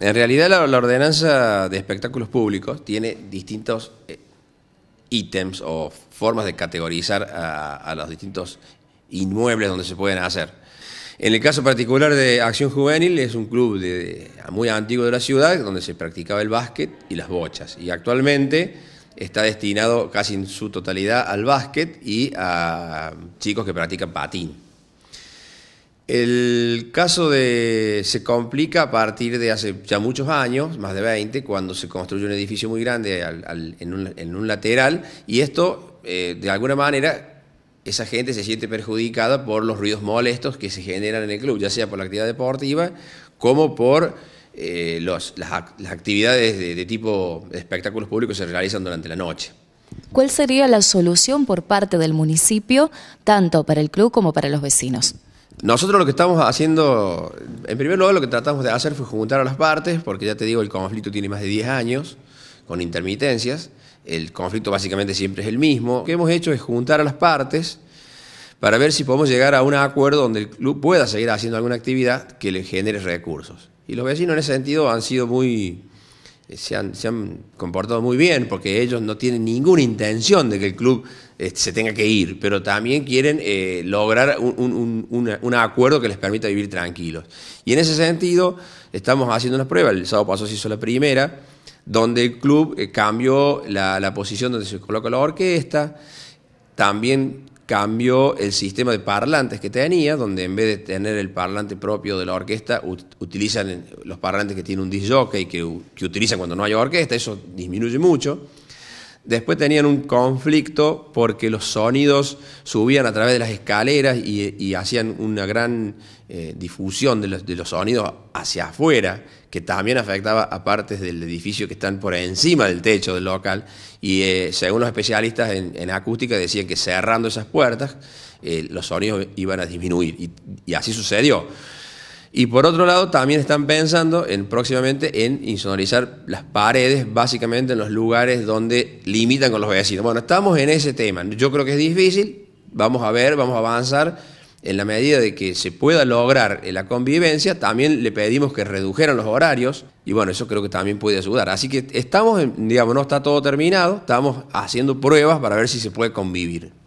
En realidad la, ordenanza de espectáculos públicos tiene distintos eh, ítems o formas de categorizar a, los distintos inmuebles donde se pueden hacer. En el caso particular de Acción Juvenil es un club muy antiguo de la ciudad donde se practicaba el básquet y las bochas y actualmente está destinado casi en su totalidad al básquet y a chicos que practican patín. El caso de, se complica a partir de hace ya muchos años, más de 20, cuando se construye un edificio muy grande en, un, lateral y esto, eh, de alguna manera, esa gente se siente perjudicada por los ruidos molestos que se generan en el club, ya sea por la actividad deportiva como por eh, las, actividades de, tipo espectáculos públicos que se realizan durante la noche. ¿Cuál sería la solución por parte del municipio, tanto para el club como para los vecinos? Nosotros lo que estamos haciendo, en primer lugar lo que tratamos de hacer fue juntar a las partes, porque ya te digo, el conflicto tiene más de 10 años, con intermitencias, el conflicto básicamente siempre es el mismo. Lo que hemos hecho es juntar a las partes para ver si podemos llegar a un acuerdo donde el club pueda seguir haciendo alguna actividad que le genere recursos. Y los vecinos en ese sentido han sido muy, eh, se han, se han, comportado muy bien porque ellos no tienen ninguna intención de que el club eh, se tenga que ir, pero también quieren eh, lograr un, acuerdo que les permita vivir tranquilos. Y en ese sentido, estamos haciendo una prueba, el sábado pasado se hizo la primera, donde el club eh, cambió la, posición donde se coloca la orquesta, también cambió el sistema de parlantes que tenía, donde en vez de tener el parlante propio de la orquesta, utilizan los parlantes que tiene un disjockey que, que utilizan cuando no hay orquesta, eso disminuye mucho. Después tenían un conflicto porque los sonidos subían a través de las escaleras y, hacían una gran eh, difusión de los, sonidos hacia afuera, que también afectaba a partes del edificio que están por encima del techo del local. Y eh, según los especialistas en, acústica decían que cerrando esas puertas eh, los sonidos iban a disminuir. y así sucedió. Y por otro lado, también están pensando en, próximamente en insonorizar las paredes, básicamente en los lugares donde limitan con los vecinos. Bueno, estamos en ese tema. Yo creo que es difícil, vamos a ver, vamos a avanzar. En la medida de que se pueda lograr eh, la convivencia, también le pedimos que redujeran los horarios y bueno, eso creo que también puede ayudar. Así que estamos, digamos, no está todo terminado, estamos haciendo pruebas para ver si se puede convivir.